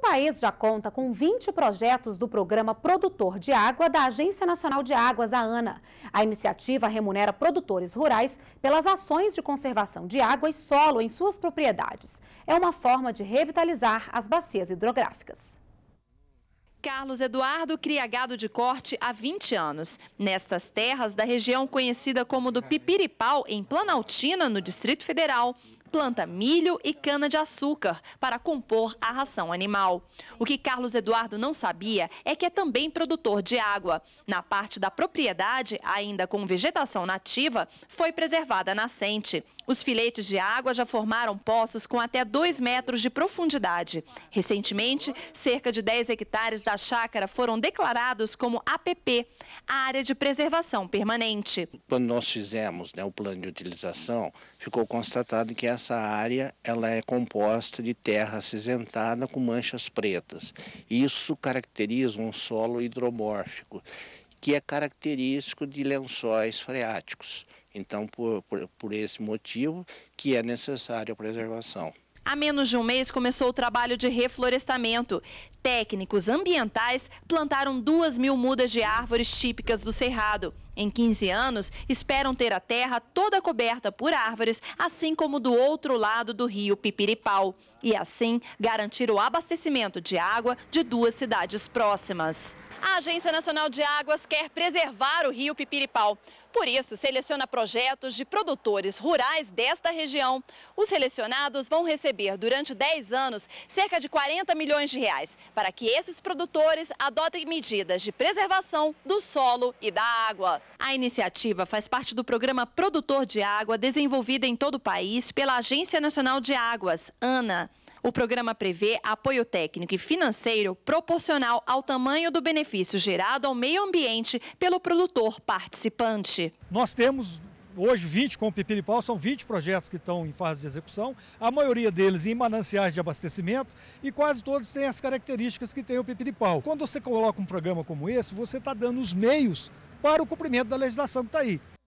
país já conta com 20 projetos do programa Produtor de Água da Agência Nacional de Águas, a ANA. A iniciativa remunera produtores rurais pelas ações de conservação de água e solo em suas propriedades. É uma forma de revitalizar as bacias hidrográficas. Carlos Eduardo cria gado de corte há 20 anos. Nestas terras da região conhecida como do Pipiripau, em Planaltina, no Distrito Federal, planta milho e cana-de-açúcar para compor a ração animal. O que Carlos Eduardo não sabia é que é também produtor de água. Na parte da propriedade, ainda com vegetação nativa, foi preservada a nascente. Os filetes de água já formaram poços com até 2 metros de profundidade. Recentemente, cerca de 10 hectares da chácara foram declarados como APP, Área de Preservação Permanente. Quando nós fizemos né, o plano de utilização, ficou constatado que essa essa área ela é composta de terra acinzentada com manchas pretas. Isso caracteriza um solo hidromórfico, que é característico de lençóis freáticos. Então, por, por, por esse motivo que é necessária a preservação. Há menos de um mês começou o trabalho de reflorestamento. Técnicos ambientais plantaram duas mil mudas de árvores típicas do Cerrado. Em 15 anos, esperam ter a terra toda coberta por árvores, assim como do outro lado do rio Pipiripau. E assim, garantir o abastecimento de água de duas cidades próximas. A Agência Nacional de Águas quer preservar o rio Pipiripau. Por isso, seleciona projetos de produtores rurais desta região. Os selecionados vão receber, durante 10 anos, cerca de 40 milhões de reais, para que esses produtores adotem medidas de preservação do solo e da água. A iniciativa faz parte do programa Produtor de Água, desenvolvido em todo o país pela Agência Nacional de Águas, ANA. O programa prevê apoio técnico e financeiro proporcional ao tamanho do benefício gerado ao meio ambiente pelo produtor participante. Nós temos hoje 20 com o Pipiripau, são 20 projetos que estão em fase de execução, a maioria deles em mananciais de abastecimento e quase todos têm as características que tem o Pipiripau. Quando você coloca um programa como esse, você está dando os meios para o cumprimento da legislação que está aí.